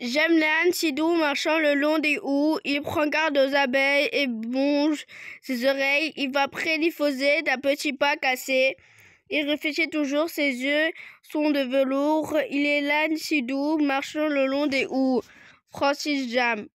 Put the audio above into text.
J'aime l'âne si doux, marchant le long des houes. Il prend garde aux abeilles et bouge ses oreilles. Il va prédiffoser d'un petit pas cassé. Il réfléchit toujours, ses yeux sont de velours. Il est l'âne si doux, marchant le long des houes. Francis Jam.